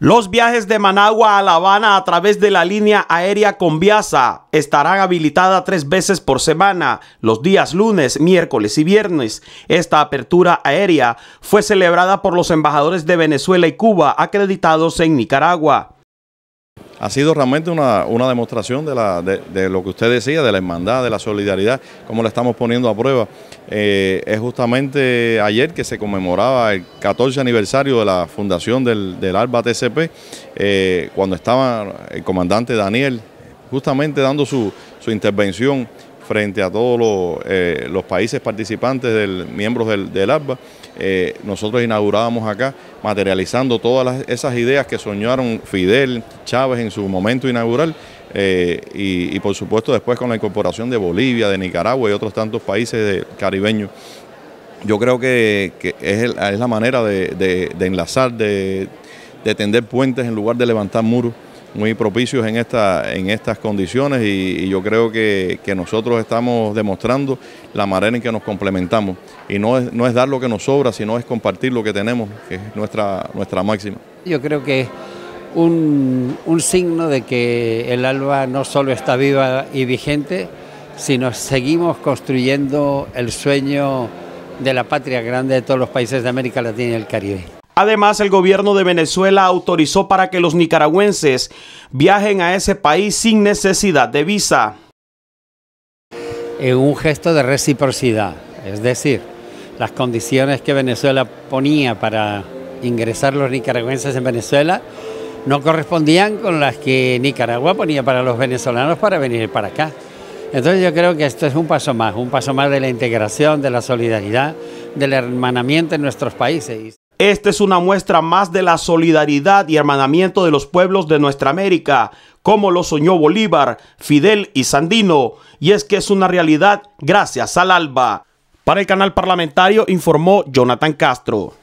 Los viajes de Managua a La Habana a través de la línea aérea Conviasa estarán habilitadas tres veces por semana, los días lunes, miércoles y viernes. Esta apertura aérea fue celebrada por los embajadores de Venezuela y Cuba acreditados en Nicaragua ha sido realmente una, demostración de, la, de, lo que usted decía, de la hermandad, de la solidaridad, como la estamos poniendo a prueba. Eh, es justamente ayer que se conmemoraba el 14 aniversario de la fundación del, del ALBA TCP, eh, cuando estaba el comandante Daniel justamente dando su, su intervención frente a todos eh, los, países participantes, del, miembros del, del eh, nosotros inaugurábamos acá materializando todas esas ideas que soñaron Fidel Chávez en su momento inaugural eh, y, por supuesto después con la incorporación de Bolivia, de Nicaragua y otros tantos países caribeños. Yo creo que, es, la manera de, enlazar, de tender puentes en lugar de levantar muros muy propicios en, esta, en estas condiciones y, yo creo que, nosotros estamos demostrando la manera en que nos complementamos y no es, no es dar lo que nos sobra, sino es compartir lo que tenemos, que es nuestra, nuestra máxima. Yo creo que es un, un signo de que el ALBA no solo está viva y vigente, sino seguimos construyendo el sueño de la patria grande de todos los países de América Latina y el Caribe. Además, el gobierno de Venezuela autorizó para que los nicaragüenses viajen a ese país sin necesidad de visa. En un gesto de reciprocidad, es decir, las condiciones que Venezuela ponía para ingresar los nicaragüenses en Venezuela no correspondían con las que Nicaragua ponía para los venezolanos para venir para acá. Entonces yo creo que esto es un paso más, un paso más de la integración, de la solidaridad, del hermanamiento en nuestros países. Esta es una muestra más de la solidaridad y hermanamiento de los pueblos de nuestra América, como lo soñó Bolívar, Fidel y Sandino, y es que es una realidad gracias al ALBA. Para el canal parlamentario informó Jonathan Castro.